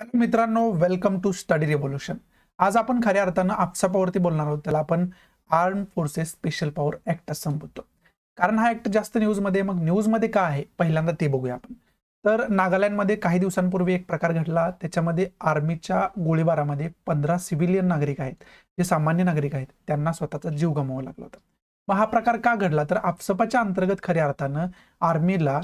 hello मित्रांनो welcome to study revolution आज आपण खऱ्या अर्थानं पॉवरती बोलणार आहोत त्याला आपण arm forces special power act असं संबोधतो कारण हा ऍक्ट जास्त न्यूजमध्ये मग न्यूजमध्ये का आहे पहिल्यांदा ते बघूया आपण तर नागालँडमध्ये काही दिवसांपूर्वी एक प्रकार घडला त्याच्यामध्ये आर्मीच्या गोळीबारामध्ये पंधरा सिव्हिलियन नागरिक आहेत जे सामान्य नागरिक आहेत त्यांना स्वतःचा जीव गमावा लागला होता मग हा प्रकार का घडला तर आपसपाच्या अंतर्गत खऱ्या अर्थानं आर्मीला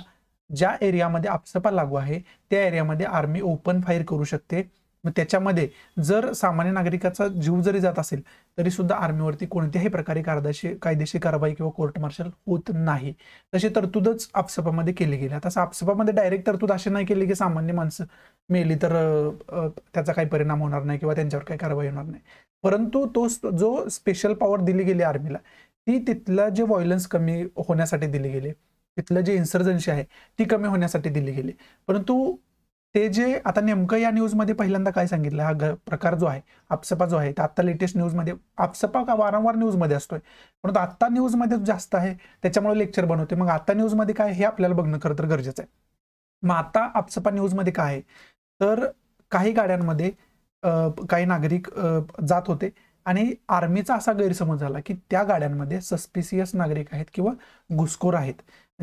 ज्या एरियामध्ये आपसपा लागू आहे त्या एरियामध्ये आर्मी ओपन फायर करू शकते मग त्याच्यामध्ये जर सामान्य नागरिकाचा जीव जरी जात असेल तरी सुद्धा आर्मीवरती कोणत्याही प्रकारे कायदेशीर कायदेशीर कारवाई किंवा कोर्ट मार्शल होत नाही तशी तरतूदच आपसपामध्ये केली गेली आता आपसपामध्ये डायरेक्ट तरतूद अशी नाही केली की सामान्य माणसं मेली तर त्याचा काही परिणाम होणार नाही किंवा त्यांच्यावर काही कारवाई होणार नाही परंतु तो जो स्पेशल पॉवर दिली गेली आर्मीला ती तिथला जे व्हायलन्स कमी होण्यासाठी दिली गेली तिथलं जे इन्सर्जन्सी आहे ती कमी होण्यासाठी दिली गेली परंतु ते जे आता नेमकं या न्यूजमध्ये पहिल्यांदा काय सांगितलं हा प्रकार जो आहे आपसपा जो आहे तर आत्ता लेटेस्ट न्यूजमध्ये आपसपा का वारंवार न्यूजमध्ये असतोय परंतु आत्ता न्यूजमध्ये जास्त आहे त्याच्यामुळे लेक्चर बनवते मग आत्ता न्यूजमध्ये काय हे आपल्याला बघणं खरं तर गरजेचं आहे मग आता आपसपा न्यूजमध्ये काय आहे तर काही गाड्यांमध्ये काही नागरिक जात होते आणि आर्मीचा असा गैरसमज झाला की त्या गाड्यांमध्ये सस्पिसियस नागरिक आहेत किंवा घुसखोर आहेत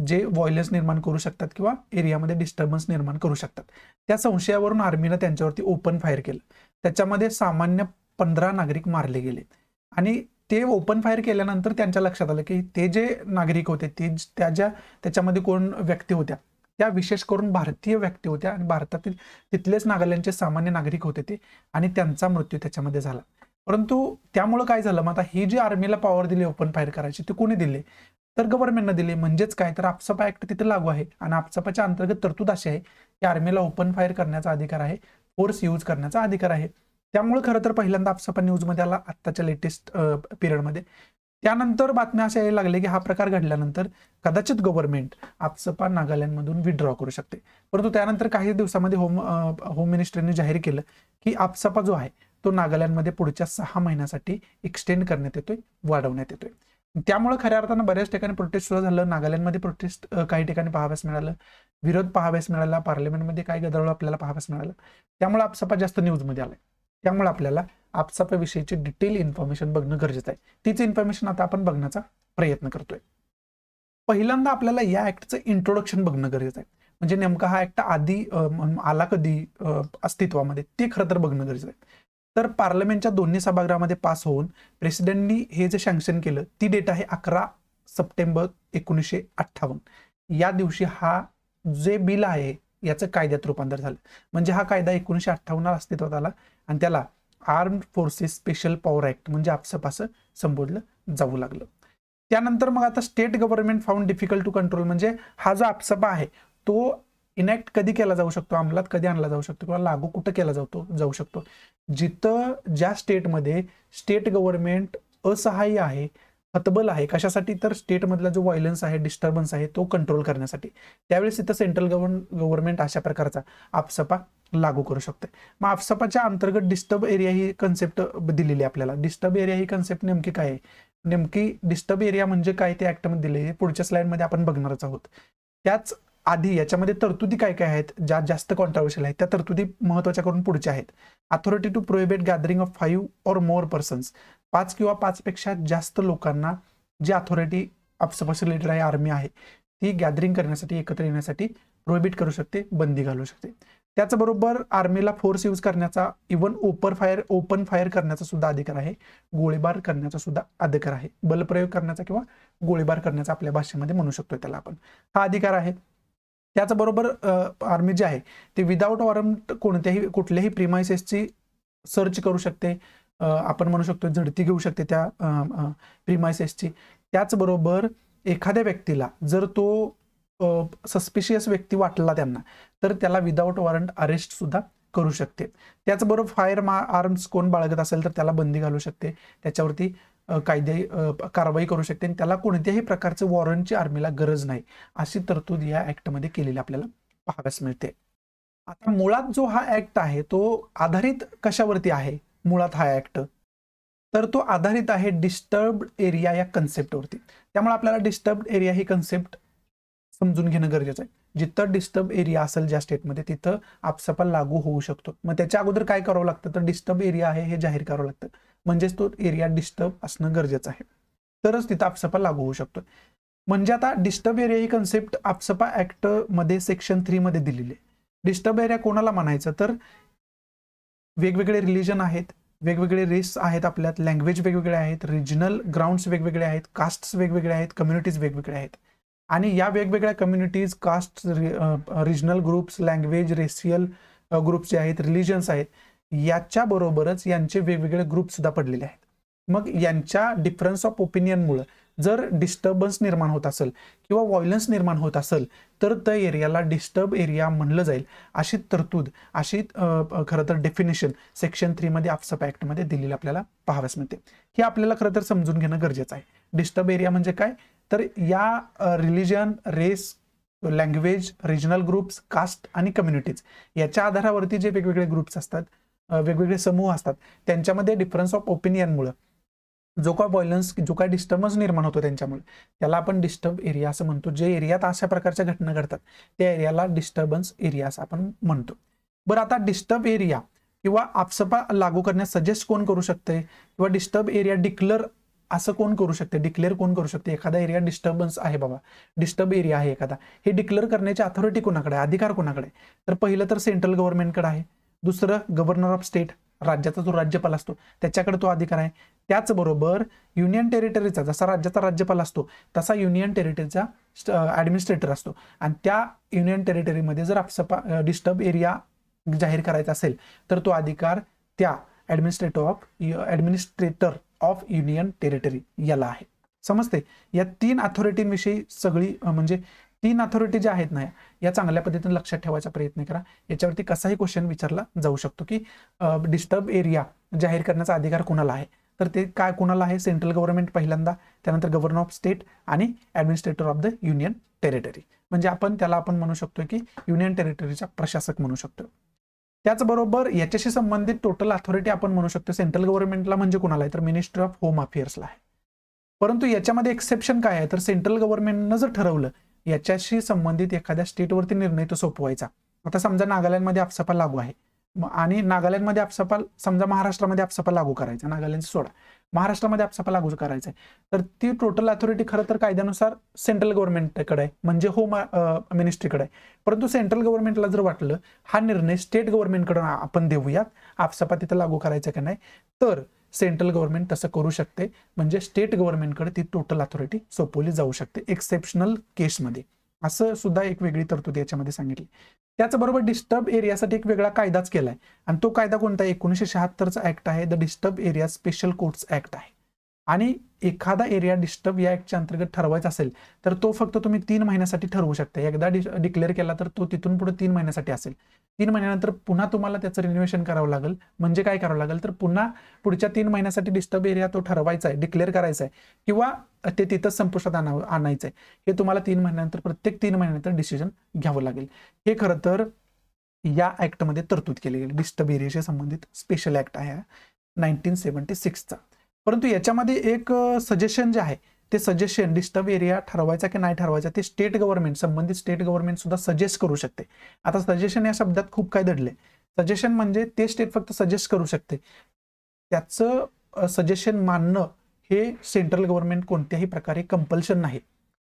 जे व्हॉयलन्स निर्माण करू शकतात किंवा एरियामध्ये डिस्टर्बन्स निर्माण करू शकतात त्या संशयावरून आर्मीनं त्यांच्यावरती ओपन फायर केलं त्याच्यामध्ये सामान्य पंधरा नागरिक मारले गेले आणि ते ओपन फायर केल्यानंतर त्यांच्या लक्षात आलं की ते जे नागरिक होते ते त्या ज्या त्याच्यामध्ये कोण व्यक्ती होत्या त्या विशेष करून भारतीय व्यक्ती होत्या आणि भारतातील तिथलेच नागालँडचे सामान्य नागरिक होते ते आणि त्यांचा मृत्यू त्याच्यामध्ये झाला परंतु त्यामुळे काय झालं मग आता ही जी आर्मीला पॉवर दिली ओपन फायर करायची ती कोणी दिले तर गव्हर्नमेंटनं दिले म्हणजेच काय तर आपसपा ऍक्ट तिथे लागू आहे आणि आपसपाच्या अंतर्गत तरतूद अशी आहे की आर्मीला ओपन फायर करण्याचा अधिकार आहे फोर्स यूज करण्याचा अधिकार आहे त्यामुळे खरं तर पहिल्यांदा आपसपा न्यूजमध्ये आला आत्ताच्या लेटेस्ट पिरियडमध्ये त्यानंतर बातम्या अशा यायला लागल्या की हा प्रकार घडल्यानंतर कदाचित गव्हर्नमेंट आपसपा नागालँडमधून विड्रॉ करू शकते परंतु त्यानंतर काही दिवसामध्ये होम होम मिनिस्टरने जाहीर केलं की आपसपा जो आहे तो नागालँडमध्ये पुढच्या सहा महिन्यासाठी एक्सटेंड करण्यात येतोय वाढवण्यात येतोय त्यामुळे खऱ्या अर्थानं बऱ्याच ठिकाणी प्रोटेस्ट सुरू झालं नागालँडमध्ये प्रोटेस्ट काही ठिकाणी पाहाव्यास मिळालं विरोध पाहाव्यास मिळाला पार्लमेंटमध्ये काही गदारोळ आपल्याला पाहाव्यास मिळालं त्यामुळे आपसपा जास्त न्यूजमध्ये आलाय त्यामुळे आपल्याला आपसपाविषयीची डिटेल इन्फॉर्मेशन बघणं गरजेचं आहे तीच इन्फॉर्मेशन आता आपण बघण्याचा प्रयत्न करतोय पहिल्यांदा आपल्याला या ऍक्टचं इंट्रोडक्शन बघणं गरजेचं आहे म्हणजे नेमका हा ऍक्ट आधी आला कधी अस्तित्वामध्ये ते खरं तर बघणं गरजेचं आहे तर पार्लमेंटच्या दोन्ही सभागृहामध्ये पास होऊन प्रेसिडेंटनी हे जे सँक्शन केलं ती डेट आहे अकरा सप्टेंबर एकोणीसशे अठ्ठावन्न या दिवशी हा जे बिल आहे याचं कायद्यात रूपांतर झालं म्हणजे हा कायदा एकोणीसशे अठ्ठावन्न अस्तित्वात आला आणि त्याला arm forces special power act म्हणजे आपसप संबोधलं जाऊ लागलं त्यानंतर मग आता state government found difficult to control म्हणजे हा जो आपसपा आहे तो इनॅक्ट कधी केला जाऊ शकतो अंमलात कधी आणला जाऊ शकतो किंवा लागू कुठं केला जातो जाऊ शकतो जिथं ज्या स्टेटमध्ये स्टेट गव्हर्नमेंट असहाय्य आहे हतबल आहे कशासाठी तर स्टेटमधला जो व्हायलन्स आहे डिस्टर्बन्स आहे तो कंट्रोल करण्यासाठी त्यावेळेस इथं सेंट्रल गव्हर्न गव्हर्नमेंट अशा प्रकारचा आपसपा लागू करू शकते मग आपसपाच्या अंतर्गत डिस्टर्ब एरिया ही कन्सेप्ट दिलेली आपल्याला डिस्टर्ब एरिया ही कन्सेप्ट नेमकी काय आहे नेमकी डिस्टर्ब एरिया म्हणजे काय ते ऍक्टमध्ये दिले हे पुढच्या स्लाईडमध्ये आपण बघणारच आहोत त्याच आधी याच्यामध्ये तरतुदी काय काय आहेत ज्या जास्त कॉन्ट्रावर्शियल आहेत त्या तरतुदी महत्वाच्या करून पुढच्या आहेत authority to prohibit gathering of five or more persons पाच किंवा पाचपेक्षा जास्त लोकांना जी अथॉरिटी सपोज रिलेटेड आहे आर्मी आहे ती गॅदरिंग करण्यासाठी एकत्र येण्यासाठी प्रोहिबिट करू शकते बंदी घालू शकते त्याचबरोबर आर्मीला फोर्स यूज करण्याचा even open fire open fire करण्याचा सुद्धा अधिकार आहे गोळीबार करण्याचा सुद्धा अधिकार आहे बलप्रयोग करण्याचा किंवा गोळीबार करण्याचा आपल्या भाषेमध्ये म्हणू शकतो त्याला आपण हा अधिकार आहे त्याचबरोबर आर्मी जी आहे ते विदाऊट वॉरंट कोणत्याही कुठल्याही प्रिमायसेसची सर्च करू शकते आपण म्हणू शकतो झडती घेऊ शकते त्या प्रिमायसेसची त्याचबरोबर एखाद्या व्यक्तीला जर तो सस्पिशियस व्यक्ती वाटला त्यांना तर त्याला विदाऊट वॉरंट अरेस्ट सुद्धा करू शकते त्याचबरोबर फायर मा आर्म्स कोण बाळगत असेल तर त्याला बंदी घालू शकते त्याच्यावरती कायदे कारवाई करू शकते आणि त्याला कोणत्याही प्रकारचं वॉरंटची आर्मीला गरज नाही अशी तरतूद या ऍक्टमध्ये केलेली आपल्याला पाहाव्यास मिळते आता मुळात जो हा ऍक्ट आहे तो आधारित कशावरती आहे मुळात हा ऍक्ट तर तो आधारित आहे डिस्टर्ब एरिया या कन्सेप्टवरती त्यामुळे आपल्याला डिस्टर्ब एरिया ही कन्सेप्ट समजून घेणं गरजेचं आहे जिथं डिस्टर्ब एरिया असेल ज्या स्टेटमध्ये तिथं आपसपाल लागू होऊ शकतो मग त्याच्या अगोदर काय करावं लागतं तर डिस्टर्ब एरिया आहे हे जाहीर करावं लागतं म्हणजेच तो एरिया डिस्टर्ब असणं गरजेचं आहे तरच तिथं आपसपा लागू होऊ शकतो म्हणजे आता डिस्टर्ब एरिया ही कन्सेप्ट आपसपा ऍक्ट मध्ये सेक्शन थ्री मध्ये दिलेली आहे डिस्टर्ब एरिया कोणाला म्हणायचं तर वेगवेगळे रिलिजन आहेत वेगवेगळे रेस आहेत आपल्यात लँग्वेज वेगवेगळे आहेत रिजनल ग्राउंड्स वेगवेगळे आहेत कास्ट्स वेगवेगळे आहेत कम्युनिटीज वेगवेगळ्या आहेत आणि या वेगवेगळ्या communities caste regional groups language racial groups जे आहेत रिलिजन्स आहेत याच्याबरोबरच यांचे वेगवेगळे ग्रुप सुद्धा पडलेले आहेत मग यांच्या डिफरन्स ऑफ ओपिनियनमुळं जर डिस्टर्बन्स निर्माण होत असेल किंवा व्हायलन्स निर्माण होत असेल तर त्या एरियाला डिस्टर्ब एरिया म्हणलं जाईल अशी तरतूद अशी खरं तर डेफिनेशन सेक्शन थ्रीमध्ये आफ्सप ॲक्टमध्ये दिलेली आपल्याला पाहाव्यास मिळते हे आपल्याला खरं तर समजून घेणं गरजेचं आहे डिस्टर्ब एरिया म्हणजे काय तर या religion race language regional groups caste आणि कम्युनिटीज याच्या आधारावरती जे वेगवेगळे ग्रुप्स असतात वेगवेगळे समूह असतात त्यांच्यामध्ये डिफरन्स ऑफ ओपिनियनमुळं जो काय बॉयलन्स जो काय डिस्टर्बन्स निर्माण होतो त्यांच्यामुळे त्याला आपण डिस्टर्ब एरिया असं म्हणतो जे एरियात अशा प्रकारच्या घटना घडतात त्या एरियाला डिस्टर्बन्स एरिया असं आपण म्हणतो बरं आता डिस्टर्ब एरिया किंवा आपसपा लागू करण्यास सजेस्ट कोण करू शकते किंवा डिस्टर्ब एरिया डिक्लेअर असं कोण करू शकते डिक्लेअर कोण करू शकते एखादा एरिया डिस्टर्बन्स आहे बाबा डिस्टर्ब एरिया आहे एखादा हे डिक्लेअर करण्याची अथॉरिटी कोणाकडे अधिकार कोणाकडे तर पहिलं तर सेंट्रल गव्हर्नमेंटकडे आहे दुसरं गव्हर्नर ऑफ स्टेट राज्याचा जो राज्यपाल असतो त्याच्याकडे तो अधिकार आहे त्याचबरोबर युनियन टेरिटरीचा जसा राज्याचा राज्यपाल असतो तसा युनियन टेरिटरीचा ॲडमिनिस्ट्रेटर असतो आणि त्या युनियन टेरिटरीमध्ये जर आपसपा डिस्टर्ब एरिया जाहीर करायचा असेल तर तो अधिकार त्या administrator of administrator of union territory याला आहे समजते या तीन अथॉरिटींविषयी सगळी म्हणजे तीन अथॉरिटी ज्या आहेत ना या चांगल्या पद्धतीने लक्षात ठेवायचा प्रयत्न करा याच्यावरती कसाही क्वेश्चन विचारला जाऊ शकतो की डिस्टर्ब एरिया जाहीर करण्याचा अधिकार कुणाला आहे तर ते काय कुणाला आहे सेंट्रल गव्हर्नमेंट पहिल्यांदा त्यानंतर गव्हर्नर ऑफ स्टेट आणि administrator of the union territory म्हणजे आपण त्याला आपण म्हणू शकतो की युनियन टेरिटरीचा प्रशासक म्हणू शकतो त्याचबरोबर याच्याशी संबंधित टोटल अथॉरिटी आपण म्हणू शकतो सेंट्रल गव्हर्नमेंटला म्हणजे कुणाला आहे तर मिनिस्ट्री ऑफ होम अफेअर्सला आहे परंतु याच्यामध्ये एक्सेप्शन काय आहे तर सेंट्रल गव्हर्नमेंटनं जर ठरवलं याच्याशी संबंधित एखाद्या स्टेटवरती निर्णय तो सोपवायचा आता समजा नागालँडमध्ये आपसपा लागू आहे आणि नागालँडमध्ये आपसपा समजा महाराष्ट्रामध्ये आपसपा लागू करायचा नागालँड सोडा महाराष्ट्रामध्ये आपसपा लागू करायचा आहे तर ती टोटल अथॉरिटी खरं तर कायद्यानुसार सेंट्रल गव्हर्नमेंटकडे आहे म्हणजे होम मिनिस्ट्रीकडे आहे परंतु सेंट्रल गव्हर्नमेंटला जर वाटलं हा निर्णय स्टेट गव्हर्नमेंटकडून आपण देऊयात आपसपा तिथं लागू करायचा की नाही तर सेंट्रल गव्हर्नमेंट तसं करू शकते म्हणजे स्टेट गव्हर्नमेंटकडे ती टोटल अथॉरिटी सोपवली जाऊ शकते एक्सेप्शनल केसमध्ये असं सुद्धा एक वेगळी तरतूद याच्यामध्ये सांगितली त्याचबरोबर डिस्टर्ब एरियासाठी एक वेगळा कायदाच केलाय आणि तो कायदा कोणता आहे एकोणीसशे शहात्तरचा ऍक्ट आहे the disturb area special courts act आहे आणि एखादा एरिया डिस्टर्ब या ॲक्टच्या अंतर्गत ठरवायचा असेल तर तो फक्त तुम्ही तीन महिन्यासाठी ठरवू शकता एकदा डिक्लेअर केला तर तो तिथून पुढे तीन महिन्यासाठी असेल तीन महिन्यानंतर पुन्हा तुम्हाला त्याचं रिनोव्हेशन करावं लागेल म्हणजे काय करावं लागेल तर पुन्हा पुढच्या तीन महिन्यासाठी डिस्टर्ब एरिया तो ठरवायचा आहे डिक्लेअर करायचा आहे किंवा ते तिथंच संपुष्टात आणावं आणायचं आहे हे तुम्हाला तीन महिन्यानंतर प्रत्येक तीन महिन्यानंतर डिसिजन घ्यावं लागेल हे खरं तर या ऍक्टमध्ये तरतूद केली गेली डिस्टर्ब एरियाशी संबंधित स्पेशल ऍक्ट आहे नाईन्टीन सेवन्टी सिक्सचा परंतु याच्यामध्ये एक सजेशन जे आहे ते सजेशन डिस्टर्ब एरिया ठरवायचा की नाही ठरवायचा ते स्टेट गव्हर्नमेंट संबंधित स्टेट गव्हर्नमेंट सुद्धा सजेस्ट करू शकते आता सजेशन या शब्दात खूप काय दडले सजेशन म्हणजे ते स्टेट फक्त सजेस्ट करू शकते त्याचं सजेशन मानणं हे सेंट्रल गव्हर्नमेंट कोणत्याही प्रकारे कंपल्शन नाही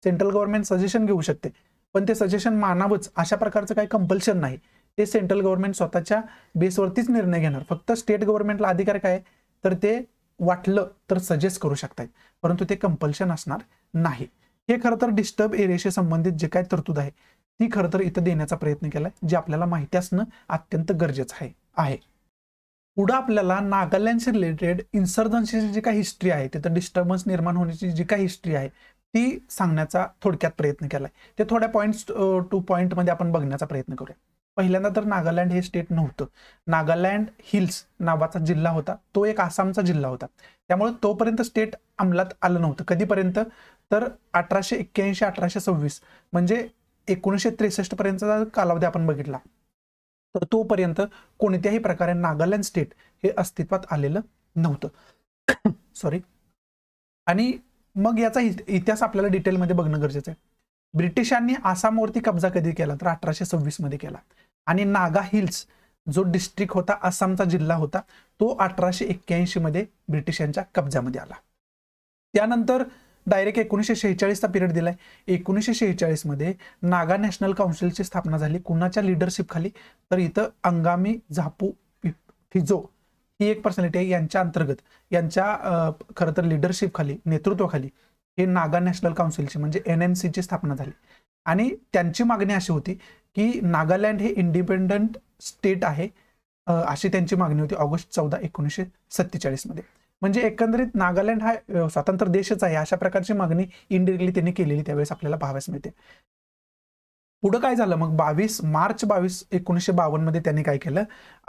सेंट्रल गव्हर्नमेंट सजेशन घेऊ शकते पण ते सजेशन मानावंच अशा प्रकारचं काही कंपल्शन नाही ते सेंट्रल गव्हर्नमेंट स्वतःच्या बेसवरतीच निर्णय घेणार फक्त स्टेट गव्हर्नमेंटला अधिकार काय तर ते वाटलं तर सजेस्ट करू शकताय परंतु ते कंपल्शन असणार नाही हे खरं तर डिस्टर्ब एरियाशी संबंधित जे काय तरतूद आहे ती खरं तर इथं देण्याचा प्रयत्न केलाय जे आपल्याला माहिती असणं अत्यंत गरजेचं आहे पुढं आपल्याला नागालँडशी रिलेटेड इन्सर्जन्सीची जी काही हिस्ट्री आहे तिथं डिस्टर्बन्स निर्माण होण्याची जी काही हिस्ट्री आहे ती सांगण्याचा थोडक्यात प्रयत्न केलाय ते थोड्या पॉईंट्स टू मध्ये आपण बघण्याचा प्रयत्न करूया पहिल्यांदा तर नागालँड हे स्टेट नव्हतं नागालँड हिल्स नावाचा जिल्हा होता तो एक आसामचा जिल्हा होता त्यामुळे तोपर्यंत स्टेट अंमलात आलं नव्हतं कधीपर्यंत तर अठराशे एक्क्याऐंशी अठराशे सव्वीस म्हणजे एकोणीसशे त्रेसष्ट पर्यंतचा कालावधी आपण बघितला तर तोपर्यंत कोणत्याही प्रकारे नागालँड स्टेट हे अस्तित्वात आलेलं नव्हतं सॉरी आणि मग याचा इतिहास आपल्याला डिटेलमध्ये बघणं गरजेचं आहे ब्रिटिशांनी आसामवरती कब्जा कधी केला तर अठराशे सव्वीस मध्ये केला आणि नागा हिल्स जो डिस्ट्रिक्ट होता आसामचा जिल्हा होता तो अठराशे एक्क्याऐंशी मध्ये ब्रिटिशांच्या कब्जामध्ये आला त्यानंतर डायरेक्ट एकोणीसशे शेहेचाळीसचा पिरियड दिलाय एकोणीसशे मध्ये नागा नॅशनल काउन्सिलची स्थापना झाली कुणाच्या लिडरशिप खाली तर इथं अंगामी झापू फिजो ही एक पर्सनॅलिटी आहे यांच्या अंतर्गत यांच्या खरं तर लिडरशिप खाली नेतृत्वाखाली हे नागा नॅशनल काउन्सिलची म्हणजे एन एन सीची स्थापना झाली आणि त्यांची मागणी अशी होती की नागालँड हे इंडिपेंडंट स्टेट आहे अशी त्यांची मागणी होती ऑगस्ट चौदा एकोणीसशे मध्ये म्हणजे एकंदरीत नागालँड हा स्वतंत्र देशच आहे अशा प्रकारची मागणी इंडिरेक्टली त्यांनी केलेली त्यावेळेस आपल्याला पाहाव्यास मिळते पुढं काय झालं मग बावीस मार्च बावीस एकोणीसशे मध्ये त्यांनी काय केलं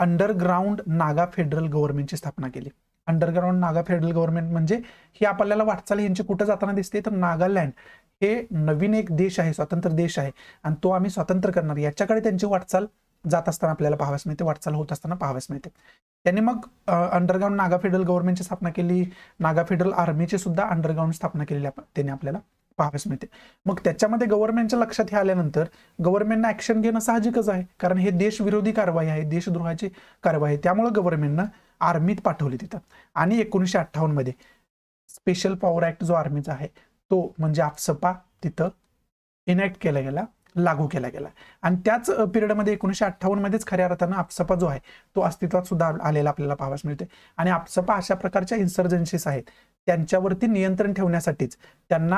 अंडरग्राऊंड नागा फेडरल गव्हर्नमेंटची स्थापना केली अंडरग्राऊंड नागा फेडरल गव्हर्नमेंट म्हणजे ही आपल्याला वाटचाल यांची कुठं जाताना दिसते तर नागालँड हे नवीन एक देश आहे स्वतंत्र देश आहे आणि तो आम्ही स्वतंत्र करणार याच्याकडे त्यांची वाटचाल जात असताना आपल्याला पाहाव्यास मिळते वाटचाल होत असताना पाहाव्यास मिळते त्यांनी मग अंडरग्राऊंड नागा फेडरल गव्हर्नमेंटची स्थापना केली नागा फेडरल आर्मीची सुद्धा अंडरग्राऊंड स्थापना केलेली त्यांनी आपल्याला पाहावेच मिळते मग त्याच्यामध्ये गव्हर्नमेंटच्या लक्षात हे आल्यानंतर गव्हर्नमेंटनं ॲक्शन घेणं साहजिकच आहे कारण हे देशविरोधी कारवाई आहे देशद्रोहाची कारवाई आहे त्यामुळे गव्हर्नमेंटनं आर्मीत पाठवली तिथं आणि एकोणीसशे मध्ये स्पेशल पॉवर ऍक्ट जो आर्मीचा आहे तो म्हणजे आपसपा तिथं इनॅक्ट केला गेला लागू केला गेला आणि त्याच पिरियडमध्ये एकोणीसशे मध्येच खऱ्या अर्थानं आपसपा जो आहे तो अस्तित्वात सुद्धा आलेला आपल्याला पाहावास मिळते आणि आपसपा अशा प्रकारच्या इन्सर्जन्सीस आहेत त्यांच्यावरती नियंत्रण ठेवण्यासाठीच त्यांना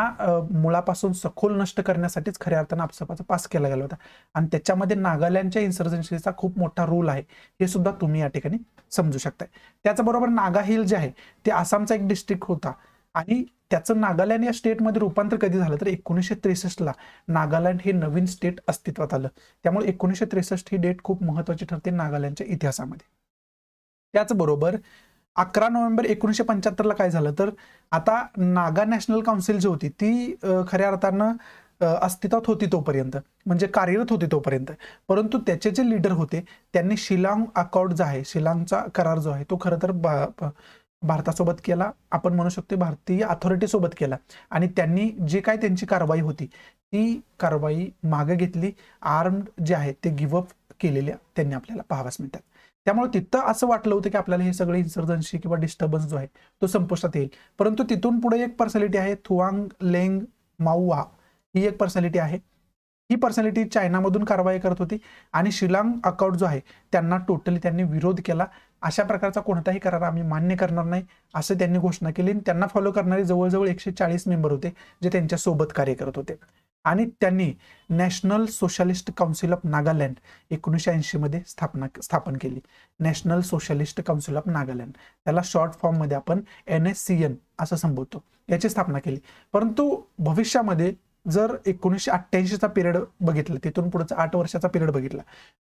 मुळापासून सखोल नष्ट करण्यासाठीच खऱ्या अर्थानं आपसपाचा पास केला गेला होता आणि त्याच्यामध्ये नागालँडच्या इन्सर्जन्सीचा खूप मोठा रोल आहे हे सुद्धा तुम्ही या ठिकाणी समजू शकताय त्याचबरोबर नागा हिल जे आहे ते आसामचा एक डिस्ट्रिक्ट होता आणि त्याचं नागालँड या स्टेटमध्ये रूपांतर कधी झालं तर एकोणीसशे त्रेसष्टला नागालँड हे नवीन स्टेट अस्तित्वात आलं त्यामुळे एकोणीसशे त्रेसष्ट ही डेट खूप महत्वाची ठरते नागालँडच्या इतिहासामध्ये त्याचबरोबर अकरा नोव्हेंबर एकोणीसशे पंच्याहत्तरला काय झालं तर आता नागा नॅशनल काउन्सिल जी होती ती खऱ्या अर्थानं अस्तित्वात होती तोपर्यंत म्हणजे कार्यरत होती तोपर्यंत परंतु त्याचे जे लीडर होते त्यांनी शिलाँग अकॉर्ड जो आहे शिलाँगचा करार जो आहे तो खरं तर भारतासोबत केला आपण म्हणू शकतो भारतीय अथॉरिटीसोबत केला आणि त्यांनी जे काय त्यांची कारवाई होती ती कारवाई मागे घेतली आर्म्ड जे आहे ते गिव्हअप केलेल्या त्यांनी आपल्याला पाहावास मिळतात त्यामुळे तिथं असं वाटलं होतं की आपल्याला हे सगळे इन्सर्जन्सी किंवा डिस्टर्बन्स जो आहे तो संपुष्टात येईल परंतु तिथून पुढे एक पर्सनॅलिटी आहे थुआंग लेंग माउवा ही एक पर्सनॅलिटी आहे ही पर्सनॅलिटी चायनामधून कारवाई करत होती आणि शिलांग अकाउंट जो आहे त्यांना टोटली त्यांनी विरोध केला अशा प्रकारचा कोणताही करार आम्ही मान्य करणार नाही असं त्यांनी घोषणा केली आणि त्यांना फॉलो करणारे जवळजवळ एकशे चाळीस मेंबर होते जे त्यांच्यासोबत कार्य करत होते आणि त्यांनी national socialist council of Nagaland एकोणीसशे ऐंशीमध्ये स्थापना स्थापन केली national socialist council of Nagaland त्याला शॉर्ट फॉर्ममध्ये आपण एन एस सी एन असं संबोधतो याची स्थापना केली परंतु भविष्यामध्ये जर एकोणीसशे अठ्ठ्याऐंशीचा पिरियड बघितला तिथून पुढचा आठ वर्षाचा पिरियड बघितला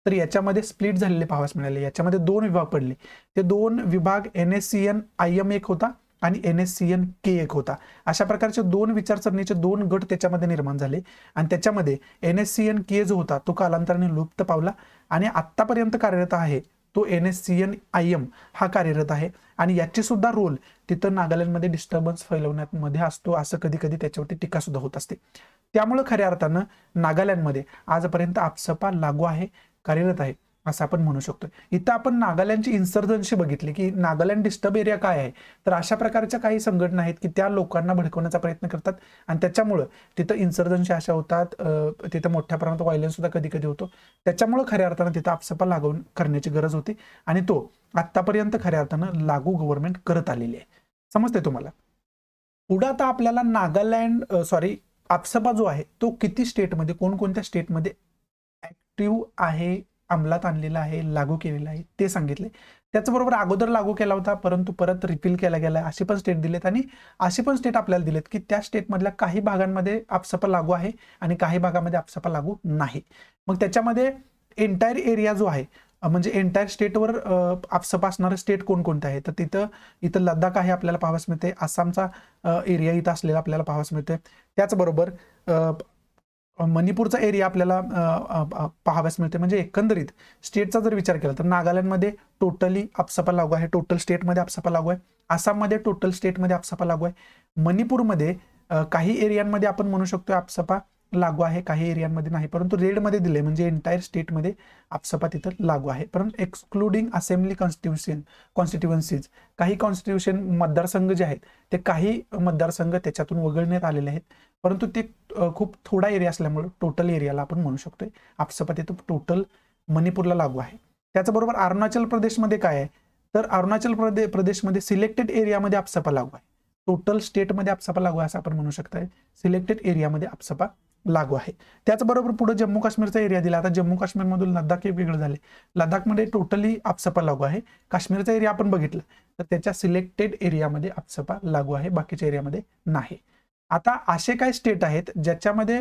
तर याच्यामध्ये स्प्लिट झालेले पाहावास मिळाले याच्यामध्ये दोन विभाग पडले ते दोन विभाग N S C N I M एक होता आणि N S C N K एक होता अशा प्रकारचे दोन विचारसरणीचे दोन गट त्याच्यामध्ये निर्माण झाले आणि त्याच्यामध्ये N S C N K जो होता तो कालांतराने लुप्त पावला आणि आत्तापर्यंत कार्यरत आहे तो N S C N I M हा कार्यरत आहे आणि याचे सुद्धा रोल तिथं नागालँडमध्ये डिस्टर्बन्स फैलवण्यामध्ये असतो असं कधी कधी त्याच्यावरती टीका सुद्धा होत असते त्यामुळं खऱ्या अर्थानं नागालँडमध्ये आजपर्यंत आपसपा लागू आहे कार्यरत आहे असं आपण म्हणू शकतो इथं आपण नागालँडची इन्सर्जन्सी बघितली की नागालँड डिस्टर्ब एरिया काय आहे तर अशा प्रकारच्या काही संघटना आहेत की त्या लोकांना भडकवण्याचा प्रयत्न करतात आणि त्याच्यामुळं तिथं इन्सर्जन्सी अशा होतात तिथं मोठ्या प्रमाणात व्हायलन्स सुद्धा कधी कधी होतो त्याच्यामुळं खऱ्या अर्थानं तिथं आपसपा लागवून करण्याची गरज होती आणि तो आतापर्यंत खऱ्या अर्थानं लागू गव्हर्नमेंट करत आलेली आहे समजते तुम्हाला पुढं आता आपल्याला नागालँड सॉरी आपसपा जो आहे तो किती स्टेटमध्ये कोणकोणत्या स्टेटमध्ये ऍक्टिव्ह आहे अंमलात आणलेला आहे लागू केलेला आहे ते सांगितले त्याचबरोबर अगोदर लागू केला होता परंतु परत रिफिल केला गेला असे पण स्टेट दिलेत आणि असे पण स्टेट आपल्याला दिलेत की त्या स्टेटमधल्या काही भागांमध्ये आपसपा लागू आहे आणि काही भागामध्ये आपसपा लागू नाही मग त्याच्यामध्ये एंटायर एरिया जो आहे म्हणजे एंटायर स्टेटवर आपसपा असणारे स्टेट कोणकोणते आहे तर तिथं इथं लद्दाख आहे आपल्याला पाहावयास मिळते आसामचा एरिया इथं असलेला आपल्याला पाहावयास मिळते त्याचबरोबर मणिपूरचा एरिया आपल्याला पाहाव्यास मिळते म्हणजे एकंदरीत स्टेटचा जर विचार केला तर नागालँडमध्ये टोटली आपसपा लागू आहे टोटल स्टेटमध्ये आपसपा लागू आहे आसाममध्ये टोटल स्टेटमध्ये आपसपा लागू आहे मणिपूरमध्ये काही एरियांमध्ये आपण म्हणू शकतो आपसपा लागू आहे काही एरियांमध्ये नाही परंतु रेडमध्ये दिले म्हणजे एंटायर स्टेटमध्ये आपसपा तिथं लागू आहे परंतु एक्सक्लुडिंग असेंब्ली कॉन्स्टिट्युशन कॉन्स्टिट्युएन्सीज काही कॉन्स्टिट्युशन मतदारसंघ जे आहेत ते काही मतदारसंघ त्याच्यातून वगळण्यात आलेले आहेत परंतु ते खूप थोडा एरिया असल्यामुळे टोटल एरियाला आपण म्हणू शकतोय आपसपा येतो टोटल मणिपूरला लागू आहे त्याचबरोबर अरुणाचल प्रदेशमध्ये काय आहे तर अरुणाचल प्रदे प्रदेशमध्ये सिलेक्टेड एरियामध्ये आपसपा लागू आहे टोटल स्टेटमध्ये आपसपा लागू आहे असं आपण म्हणू शकताय सिलेक्टेड एरियामध्ये आपसपा लागू आहे त्याचबरोबर पुढे जम्मू काश्मीरचा एरिया दिला आता जम्मू काश्मीरमधून लद्दाख हे वेगळं झाले लद्दाखमध्ये टोटली आपसपा लागू आहे काश्मीरचा एरिया आपण बघितला तर त्याच्या सिलेक्टेड एरियामध्ये आपसपा लागू आहे बाकीच्या एरियामध्ये नाही आता असे काय स्टेट आहेत ज्याच्यामध्ये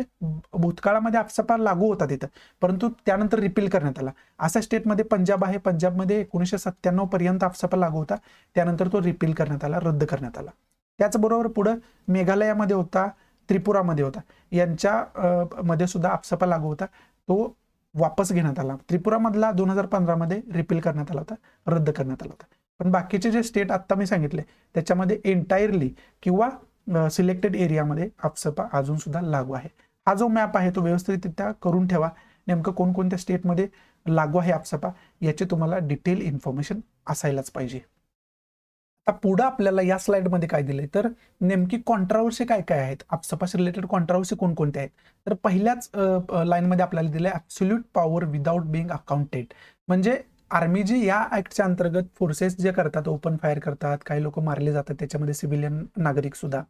भूतकाळामध्ये आफसपार लागू होता तिथं परंतु त्यानंतर रिपील करण्यात आला असा स्टेटमध्ये पंजाब आहे पंजाबमध्ये एकोणीसशे सत्त्याण्णव पर्यंत आफसपार लागू होता त्यानंतर तो रिपील करण्यात आला रद्द करण्यात आला त्याचबरोबर पुढं मेघालयामध्ये होता त्रिपुरामध्ये होता यांच्या मध्ये सुद्धा आफसपा लागू होता तो वापस घेण्यात आला त्रिपुरामधला दोन हजार पंधरामध्ये रिपील करण्यात आला होता रद्द करण्यात आला होता पण बाकीचे जे स्टेट आत्ता मी सांगितले त्याच्यामध्ये एंटायरली किंवा सिलेक्टेड एरियामध्ये आपसपा अजून सुद्धा लागू आहे हा जो मॅप आहे तो व्यवस्थितरित्या करून ठेवा नेमकं कोणकोणत्या स्टेटमध्ये लागू आहे आपसपा याचे तुम्हाला डिटेल इन्फॉर्मेशन असायलाच पाहिजे आता पुढं आपल्याला या स्लाइडमध्ये काय दिलंय तर नेमकी कॉन्ट्रावर्सी काय काय आहेत आपसपास रिलेटेड कॉन्ट्रावर्सी कोणकोणत्या आहेत तर पहिल्याच लाईनमध्ये आपल्याला दिलंय absolute power without being accounted म्हणजे आर्मी जी या ऍक्टच्या अंतर्गत फोर्सेस जे करतात ओपन फायर करतात काही लोक मारले जातात त्याच्यामध्ये सिव्हिलियन नागरिक सुद्धा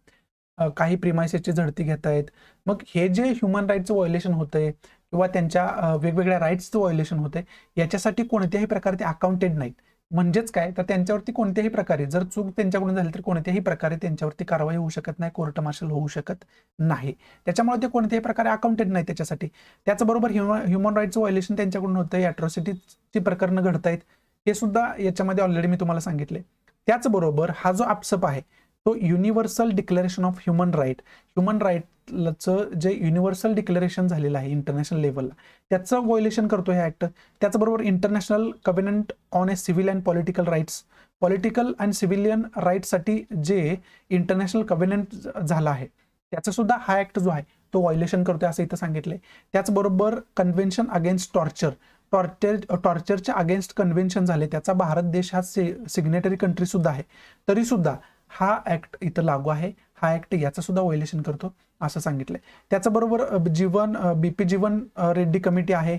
काही प्रिमायसेसची झडती घेत आहेत मग हे जे ह्युमन राईटचं व्हायोलेशन होतंय किंवा त्यांच्या वेगवेगळ्या राईट्सचं व्हायोलेशन होतंय याच्यासाठी कोणत्याही प्रकारचे अकाउंटेंट नाहीत म्हणजेच काय तर त्यांच्यावरती कोणत्याही प्रकारे जर चूक त्यांच्याकडून झाली तर कोणत्याही प्रकारे त्यांच्यावरती कारवाई होऊ शकत नाही कोर्ट मार्शल होऊ शकत नाही त्याच्यामुळे ते कोणत्याही प्रकारे अकाउंटेड नाही त्याच्यासाठी त्याचबरोबर ह्युमन ह्युमन राईटचं व्हायलेशन त्यांच्याकडून होतं अॅट्रॉसिटीची प्रकरणं घडत आहेत हे सुद्धा याच्यामध्ये ऑलरेडी मी तुम्हाला सांगितले त्याचबरोबर हा जो आपसप आहे तो universal declaration of human right human राईटचं जे युनिव्हर्सल डिक्लेरेशन झालेलं आहे इंटरनॅशनल लेवलला त्याचं व्हॉयलेशन करतो हे ॲक्ट त्याचबरोबर international covenant on a civil and political rights political and civilian राईटसाठी जे इंटरनॅशनल कव्हनंट झाला आहे त्याचा सुद्धा हा ॲक्ट जो आहे तो व्हायोलेशन करतोय असं इथं सांगितलंय त्याचबरोबर कन्व्हेन्शन अगेन्स्ट टॉर्चर टॉर्चर टॉर्चरच्या अगेन्स्ट कन्व्हेन्शन झाले त्याचा भारत देश हा सिग्नेटरी कंट्री सुद्धा आहे तरी सुद्धा हा ऍक्ट इथं लागू आहे हा ऍक्ट याचं सुद्धा व्हायलेशन करतो असं सांगितलंय त्याचबरोबर जीवन बीपी जीवन रेड्डी कमिटी आहे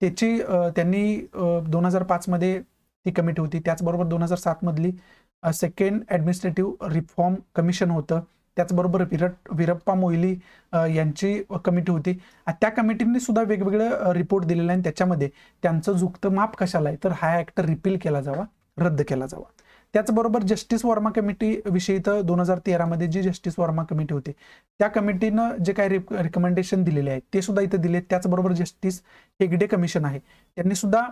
त्याची त्यांनी दोन हजार पाचमध्ये ती कमिटी होती त्याचबरोबर दोन हजार मधली सेकंड ॲडमिनिस्ट्रेटिव्ह रिफॉर्म कमिशन होतं त्याचबरोबर विरट विरप्पा मोहिली यांची कमिटी होती त्या कमिटीने सुद्धा वेगवेगळे रिपोर्ट दिलेले आणि त्याच्यामध्ये त्यांचं झुकतं माप कशाला आहे तर हा ऍक्ट रिपील केला जावा रद्द केला जावा त्याचबरोबर जस्टिस वर्मा कमिटी विषयी तर दोन हजार तेरामध्ये जी जस्टिस वर्मा कमिटी होती त्या कमिटीनं जे काही रिकमेंडेशन दिलेले आहेत ते सुद्धा इथं दिले त्याचबरोबर जस्टिस हेगडे कमिशन आहे त्यांनी सुद्धा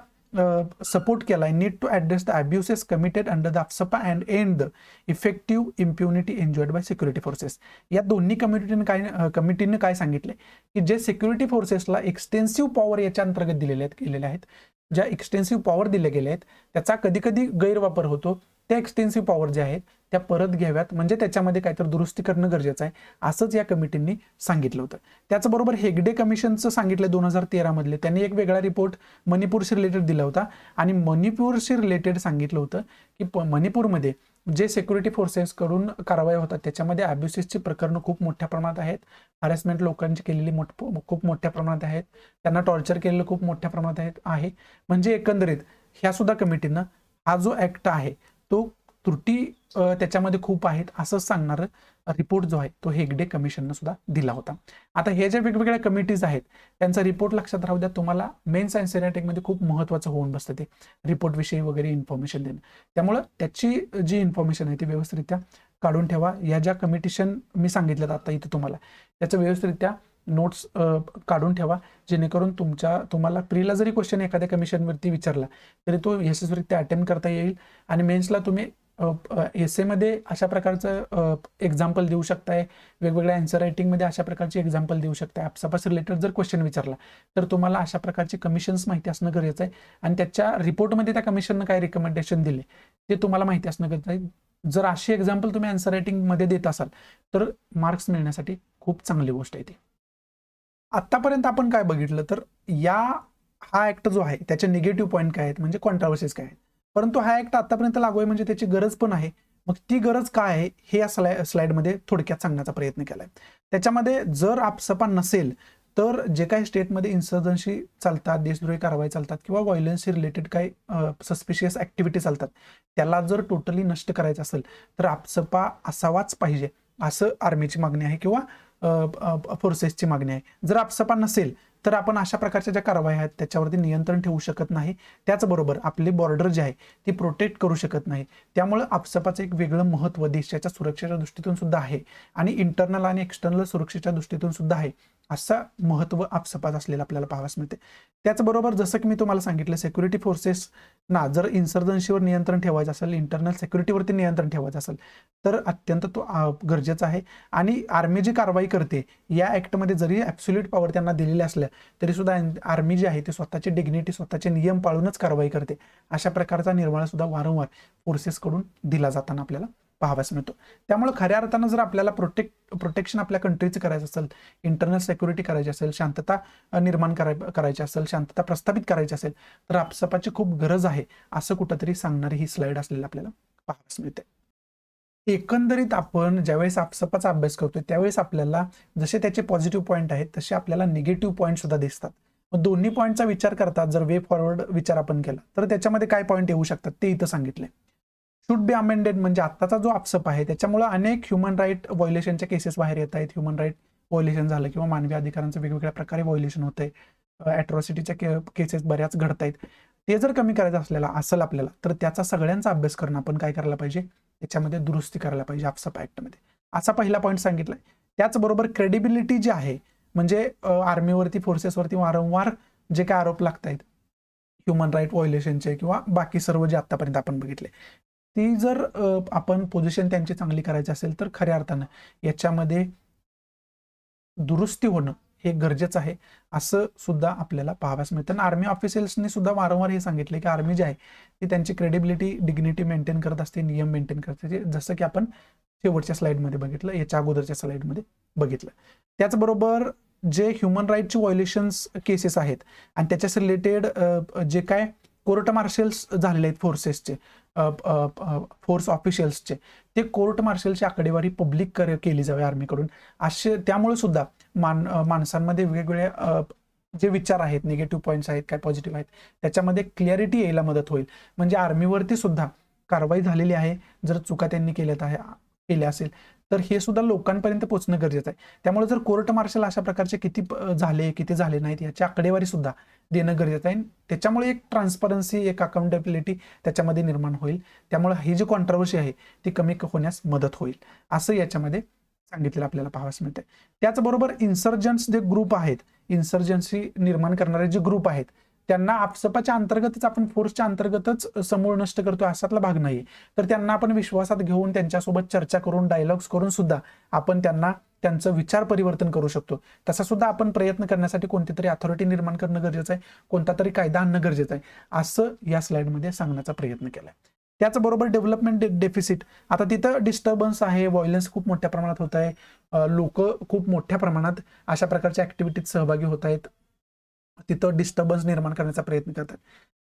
सपोर्ट केलाय need to address the abuses committed under the AFSPA and end the effective impunity enjoyed by security forces या दोन्ही कमिटीने काय कमिटीने काय सांगितलंय की जे सिक्युरिटी फोर्सेसला एक्सटेन्सिव्ह पॉवर याच्या अंतर्गत दिलेले आहेत केलेले आहेत ज्या एक्सटेन्सिव्ह पॉवर दिल्या गेल्या आहेत त्याचा कधीकधी गैरवापर होतो त्या एक्सटेन्सिव्ह पॉवर ज्या आहेत त्या परत घ्याव्यात म्हणजे त्याच्यामध्ये काहीतरी दुरुस्ती करणं गरजेचं आहे असंच या कमिटींनी सांगितलं होतं त्याचबरोबर हेगडे कमिशनचं सांगितलं दोन हजार तेरामधले त्यांनी एक वेगळा रिपोर्ट मणिपूरशी रिलेटेड दिला होता आणि मणिपूरशी रिलेटेड सांगितलं होतं की प मणिपूरमध्ये जे सिक्युरिटी फोर्सेसकडून कारवाई होतात त्याच्यामध्ये ॲब्युसिसची प्रकरणं खूप मोठ्या प्रमाणात आहेत हरॅसमेंट लोकांची केलेली मोठ खूप मोठ्या प्रमाणात आहेत त्यांना टॉर्चर केलेलं खूप मोठ्या प्रमाणात आहेत आहे म्हणजे एकंदरीत ह्या सुद्धा कमिटीनं हा जो ॲक्ट आहे तो त्रुटी त्याच्यामध्ये खूप आहेत असं सांगणार रिपोर्ट जो आहे तो हेगडे कमिशननं सुद्धा दिला होता आता हे ज्या वेगवेगळ्या कमिटीज आहेत त्यांचा रिपोर्ट लक्षात राहू द्या तुम्हाला मेन सायन्स मध्ये खूप महत्वाचं होऊन बसतं ते रिपोर्ट विषयी वगैरे इन्फॉर्मेशन देणं त्यामुळं त्याची जी इन्फॉर्मेशन आहे ती व्यवस्थितरित्या काढून ठेवा या ज्या कमिटीशन मी सांगितलं आता इथं तुम्हाला त्याचं व्यवस्थितरित्या नोट्स काढून ठेवा जेणेकरून तुमच्या तुम्हाला प्रीला जरी क्वेश्चन एखाद्या कमिशनवरती विचारला तरी तो यशस्वीरित्या अटेम्प्ट करता येईल आणि मेन्सला तुम्ही एस एमध्ये अशा प्रकारचं एक्झाम्पल देऊ शकताय वेगवेगळ्या आन्सर रायटिंगमध्ये अशा प्रकारची एक्झाम्पल देऊ शकताय आपसापास रिलेटेड जर क्वेश्चन विचारला तर तुम्हाला अशा प्रकारचे कमिशन्स माहिती असणं गरजेचं आहे आणि त्याच्या रिपोर्टमध्ये त्या कमिशननं काय रिकमेंडेशन दिले ते तुम्हाला माहिती असणं गरजेचं आहे जर अशी एक्झाम्पल तुम्ही आन्सर रायटिंगमध्ये देत असाल तर मार्क्स मिळण्यासाठी खूप चांगली गोष्ट आहे ती आत्तापर्यंत आपण काय बघितलं तर या हा ऍक्ट जो आहे त्याचे निगेटिव्ह पॉईंट काय आहेत म्हणजे कॉन्ट्रावर्सीज काय आहेत परंतु हा ऍक्ट आतापर्यंत लागू आहे म्हणजे त्याची गरज पण आहे मग ती गरज काय आहे हे या स्लाय स्लाईडमध्ये थोडक्यात सांगण्याचा प्रयत्न केला आहे त्याच्यामध्ये जर आपसपा नसेल तर जे काही स्टेटमध्ये इन्सर्जन्सी चालतात देशद्रोही कारवाई चालतात किंवा व्हायलन्सशी रिलेटेड काही सस्पिशियस ऍक्टिव्हिटी चालतात त्याला जर टोटली नष्ट करायचं असेल तर आपसपा असावाच पाहिजे असं आर्मीची मागणी आहे किंवा फोर्सेसची मागणी आहे जर आपसपा नसेल तर आपण अशा प्रकारच्या ज्या कारवाई आहेत त्याच्यावरती नियंत्रण ठेवू शकत नाही त्याचबरोबर आपली बॉर्डर जे आहे ती प्रोटेक्ट करू शकत नाही त्यामुळं आपसपाचं एक वेगळं महत्त्व देशाच्या सुरक्षेच्या दृष्टीतून सुद्धा आहे आणि इंटरनल आणि एक्सटर्नल सुरक्षेच्या दृष्टीतून सुद्धा आहे असं महत्त्व आपसपात असलेलं आपल्याला पाहावयास मिळते त्याचबरोबर जसं की मी तुम्हाला सांगितलं सेक्युरिटी ना जर इन्सर्जन्सीवर नियंत्रण ठेवायचं असेल इंटरनल सेक्युरिटीवरती नियंत्रण ठेवायचं असेल तर अत्यंत तो गरजेचा आहे आणि आर्मी जी कारवाई करते या ऍक्टमध्ये जरी ॲप्सुल्यूट पॉवर त्यांना दिलेल्या असल्या तरी सुद्धा आर्मी जी आहे ती स्वतःची डिग्निटी स्वतःचे नियम पाळूनच कारवाई करते अशा प्रकारचा निर्वाळा सुद्धा वारंवार कडून दिला जाताना आपल्याला पाहावास मिळतो त्यामुळे खऱ्या अर्थानं जर आपल्याला प्रोटेक्ट प्रोटेक्शन आपल्या कंट्रीचं करायचं असेल इंटरनल सेक्युरिटी करायची असेल शांतता निर्माण कराय करायची असेल शांतता प्रस्थापित करायची असेल तर आपसपाची खूप गरज आहे असं कुठंतरी सांगणारी ही स्लाइड असलेली आपल्याला पाहाव्यास मिळते एकंदरीत आपण ज्यावेळेस आपसपाचा अभ्यास करतो त्यावेळेस आपल्याला जसे त्याचे पॉझिटिव्ह पॉईंट आहेत तसे आपल्याला निगेटिव्ह पॉईंट सुद्धा दिसतात मग दोन्ही पॉईंटचा विचार करतात जर वे फॉरवर्ड विचार आपण केला तर त्याच्यामध्ये काय पॉईंट येऊ शकतात ते इथं सांगितले शुड बी अमेंडेड म्हणजे आत्ताचा जो आपसप आहे त्याच्यामुळे अनेक ह्युमन राईट व्हायलेशनच्या केसेस बाहेर येत आहेत ह्युमन राईट व्हायलेशन झालं किंवा मानवी अधिकारांचं वेगवेगळ्या प्रकारे व्हायलेशन होते अट्रॉसिटीच्या केसेस बऱ्याच घडत आहेत ते जर कमी करायचं असलेला असेल आपल्याला तर त्याचा सगळ्यांचा अभ्यास करणं आपण काय करायला पाहिजे त्याच्यामध्ये दुरुस्ती करायला पाहिजे आपसप ऍक्टमध्ये असा पहिला पॉईंट सांगितलाय त्याचबरोबर क्रेडिबिलिटी जी आहे म्हणजे आर्मीवरती फोर्सेसवरती वारंवार जे काय आरोप लागत आहेत ह्युमन राईट व्हायोलेशनचे किंवा बाकी सर्व जे आतापर्यंत आपण बघितले ती जर आपण पोझिशन त्यांची चांगली करायची असेल तर खऱ्या अर्थानं याच्यामध्ये दुरुस्ती होणं हे गरजेचं आहे असं सुद्धा आपल्याला पाहाव्यास मिळतं आर्मी ऑफिसर्सनी सुद्धा वारंवार हे सांगितलं की आर्मी जे आहे ती त्यांची क्रेडिबिलिटी डिग्निटी मेंटेन करत असते नियम मेंटेन करत असते जसं की आपण शेवटच्या स्लाईडमध्ये बघितलं याच्या अगोदरच्या स्लाईडमध्ये बघितलं त्याचबरोबर जे ह्युमन राईटचे व्हायोलेशन्स केसेस आहेत आणि त्याच्याच रिलेटेड जे काय कोर्ट मार्शल्स झालेले आहेत फोर्सेसचे फोर्स ऑफिशियल्सचे ते कोर्ट मार्शलची आकडेवारी पब्लिक कर केली जावी आर्मीकडून असे त्यामुळे सुद्धा मान माणसांमध्ये वेगवेगळे जे विचार आहेत निगेटिव्ह पॉईंट्स आहेत काय पॉझिटिव्ह आहेत त्याच्यामध्ये क्लॅरिटी यायला मदत होईल म्हणजे आर्मीवरती सुद्धा कारवाई झालेली आहे जर चुका त्यांनी केल्या आहे केल्या असेल तर हे सुद्धा लोकांपर्यंत पोहोचणं गरजेचं आहे त्यामुळे जर कोर्ट मार्शल अशा प्रकारचे किती झाले किती झाले नाहीत याची आकडेवारी सुद्धा देणं गरजेचं आहे त्याच्यामुळे एक ट्रान्सपरन्सी एक अकाउंटेबिलिटी त्याच्यामध्ये निर्माण होईल त्यामुळे ही जी कॉन्ट्रवर्सी आहे ती कमी होण्यास मदत होईल असं याच्यामध्ये सांगितलेलं आपल्याला पाहावयास मिळते त्याचबरोबर इन्सर्जन्स जे ग्रुप आहेत इन्सर्जन्सी निर्माण करणारे जे ग्रुप आहेत त्यांना आपसपाच्या अंतर्गतच आपण फोर्सच्या अंतर्गतच समूळ नष्ट करतो असातला भाग नाही तर त्यांना आपण विश्वासात घेऊन त्यांच्यासोबत चर्चा करून डायलॉग्स करून सुद्धा आपण त्यांना त्यांचं विचार परिवर्तन करू शकतो तसा सुद्धा आपण प्रयत्न करण्यासाठी कोणती तरी अथॉरिटी निर्माण करणं गरजेचं आहे कोणता तरी कायदा आणणं गरजेचं आहे असं या स्लाइडमध्ये सांगण्याचा प्रयत्न केलाय त्याचबरोबर डेव्हलपमेंट डेफिसिट आता तिथं डिस्टर्बन्स आहे व्हायलन्स खूप मोठ्या प्रमाणात होत आहे लोक खूप मोठ्या प्रमाणात अशा प्रकारच्या ऍक्टिव्हिटीत सहभागी होत आहेत तिथं डिस्टर्बन्स निर्माण करण्याचा प्रयत्न करतात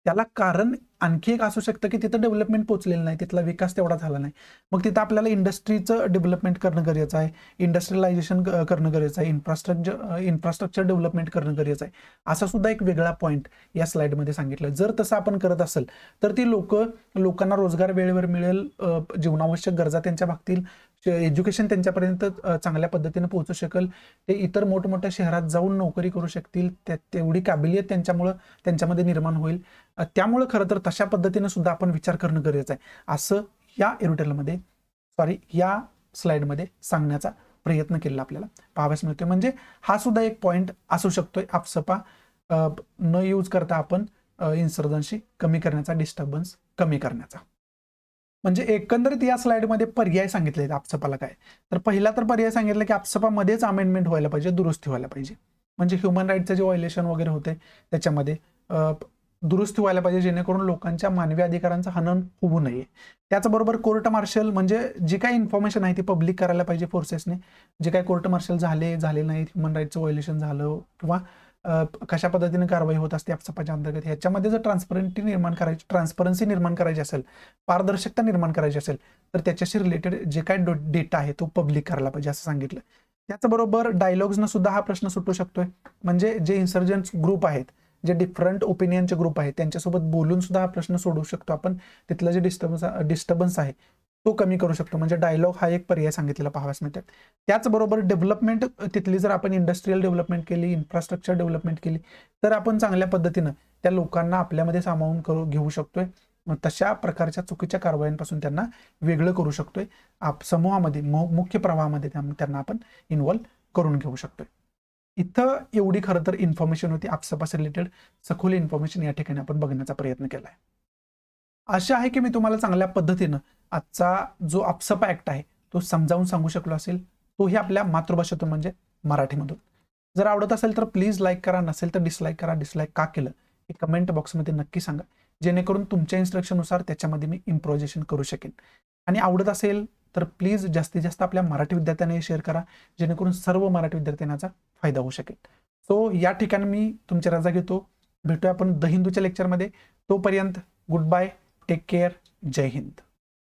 त्याला कारण आणखी एक असू शकतं की तिथं डेव्हलपमेंट पोचलेलं नाही तिथला विकास तेवढा झाला नाही मग तिथं आपल्याला इंडस्ट्रीचं डेव्हलपमेंट करणं गरजेचं आहे इंडस्ट्रियलायझेशन करणं गरजेचं आहे इन्फ्रास्ट्रक्चर इन्फ्रास्ट्रक्चर डेव्हलपमेंट करणं गरजेचं आहे असा सुद्धा एक वेगळा पॉईंट या स्लाईडमध्ये सांगितलं जर तसं आपण करत असेल तर ती लोक लोकांना रोजगार वेळेवर मिळेल जीवनावश्यक गरजा त्यांच्या भागतील एज्युकेशन त्यांच्यापर्यंत चांगल्या पद्धतीने पोहोचू शकेल ते इतर मोठमोठ्या शहरात जाऊन नोकरी करू शकतील त्या तेवढी काबिलियत त्यांच्यामुळं त्यांच्यामध्ये निर्माण होईल त्यामुळं खरं तर तशा पद्धतीने सुद्धा आपण विचार करणं गरजेचं आहे असं या एरोटेलमध्ये सॉरी या स्लाइडमध्ये सांगण्याचा प्रयत्न केला आपल्याला पाहाव्यास मिळतोय म्हणजे हा सुद्धा एक पॉईंट असू शकतोय आपसपा न यूज करता आपण इन्सर्जन्सी कमी करण्याचा डिस्टर्बन्स कमी करण्याचा म्हणजे एकंदरीत या स्लाइडमध्ये पर्याय सांगितले आहेत आपसपाला काय तर पहिला तर पर्याय सांगितलं की आपसपामध्येच अमेंडमेंट व्हायला पाहिजे दुरुस्ती व्हायला पाहिजे म्हणजे ह्युमन राईटचं जे व्हायलेशन वगैरे होते त्याच्यामध्ये दुरुस्ती व्हायला पाहिजे जेणेकरून लोकांच्या मानवी अधिकारांचं हनन होऊ नये त्याचबरोबर कोर्ट मार्शल म्हणजे जी काही इन्फॉर्मेशन आहे ती पब्लिक करायला पाहिजे फोर्सेसने जे काही कोर्ट मार्शल झाले झाले नाहीत ह्युमन राईटचं व्हायलेशन झालं किंवा कशा पद्धतीने कारवाई होत असते आपसपाच्या अंतर्गत ह्याच्यामध्ये जर ट्रान्सपरंटी निर्माण करायची ट्रान्सपरन्सी निर्माण करायची असेल पारदर्शकता निर्माण करायची असेल तर त्याच्याशी रिलेटेड जे काय डेटा आहे तो पब्लिक करायला पाहिजे असं सांगितलं त्याचबरोबर डायलॉग्सनं सुद्धा हा प्रश्न सुटू शकतोय म्हणजे जे इन्सर्जन्स ग्रुप आहेत जे डिफरंट ओपिनियनचे ग्रुप आहेत त्यांच्यासोबत बोलून सुद्धा हा प्रश्न सोडवू शकतो आपण तिथलं जे डिस्टर्बन्स डिस्टर्बन्स आहे तो कमी करू शकतो म्हणजे डायलॉग हा एक पर्याय सांगितलेला पाहावास मिळतात त्याचबरोबर डेव्हलपमेंट तिथली जर आपण इंडस्ट्रीयल डेव्हलपमेंट केली इन्फ्रास्ट्रक्चर डेव्हलपमेंट केली तर आपण चांगल्या पद्धतीनं त्या लोकांना आपल्यामध्ये सामावून करू घेऊ शकतोय तशा प्रकारच्या चुकीच्या कारवायांपासून त्यांना वेगळं करू शकतोय आप समूहामध्ये मुख्य प्रवाहामध्ये त्यांना आपण इन्व्हॉल्व करून घेऊ शकतोय इथं एवढी खरं तर इन्फॉर्मेशन होती आपसापास रिलेटेड सखोल इन्फॉर्मेशन या ठिकाणी आपण बघण्याचा प्रयत्न केलाय आशा आहे की मी तुम्हाला चांगल्या पद्धतीनं आजचा जो आपसपा ऍक्ट आहे तो समजावून सांगू शकलो असेल तोही आपल्या मातृभाषेतून म्हणजे मराठीमधून जर आवडत असेल तर प्लीज लाईक करा नसेल तर डिसलाईक करा डिसलाईक का केलं हे कमेंट बॉक्समध्ये नक्की सांगा जेणेकरून तुमच्या इन्स्ट्रक्शननुसार त्याच्यामध्ये मी इम्प्रोजेशन करू शकेन आणि आवडत असेल तर प्लीज जास्तीत जास्त आपल्या मराठी विद्यार्थ्यांना शेअर करा जेणेकरून सर्व मराठी विद्यार्थ्यांचा फायदा होऊ शकेल सो या ठिकाणी मी तुमची रजा घेतो भेटूया आपण द हिंदूच्या लेक्चरमध्ये तोपर्यंत गुड बाय टेक केअर जय हिंद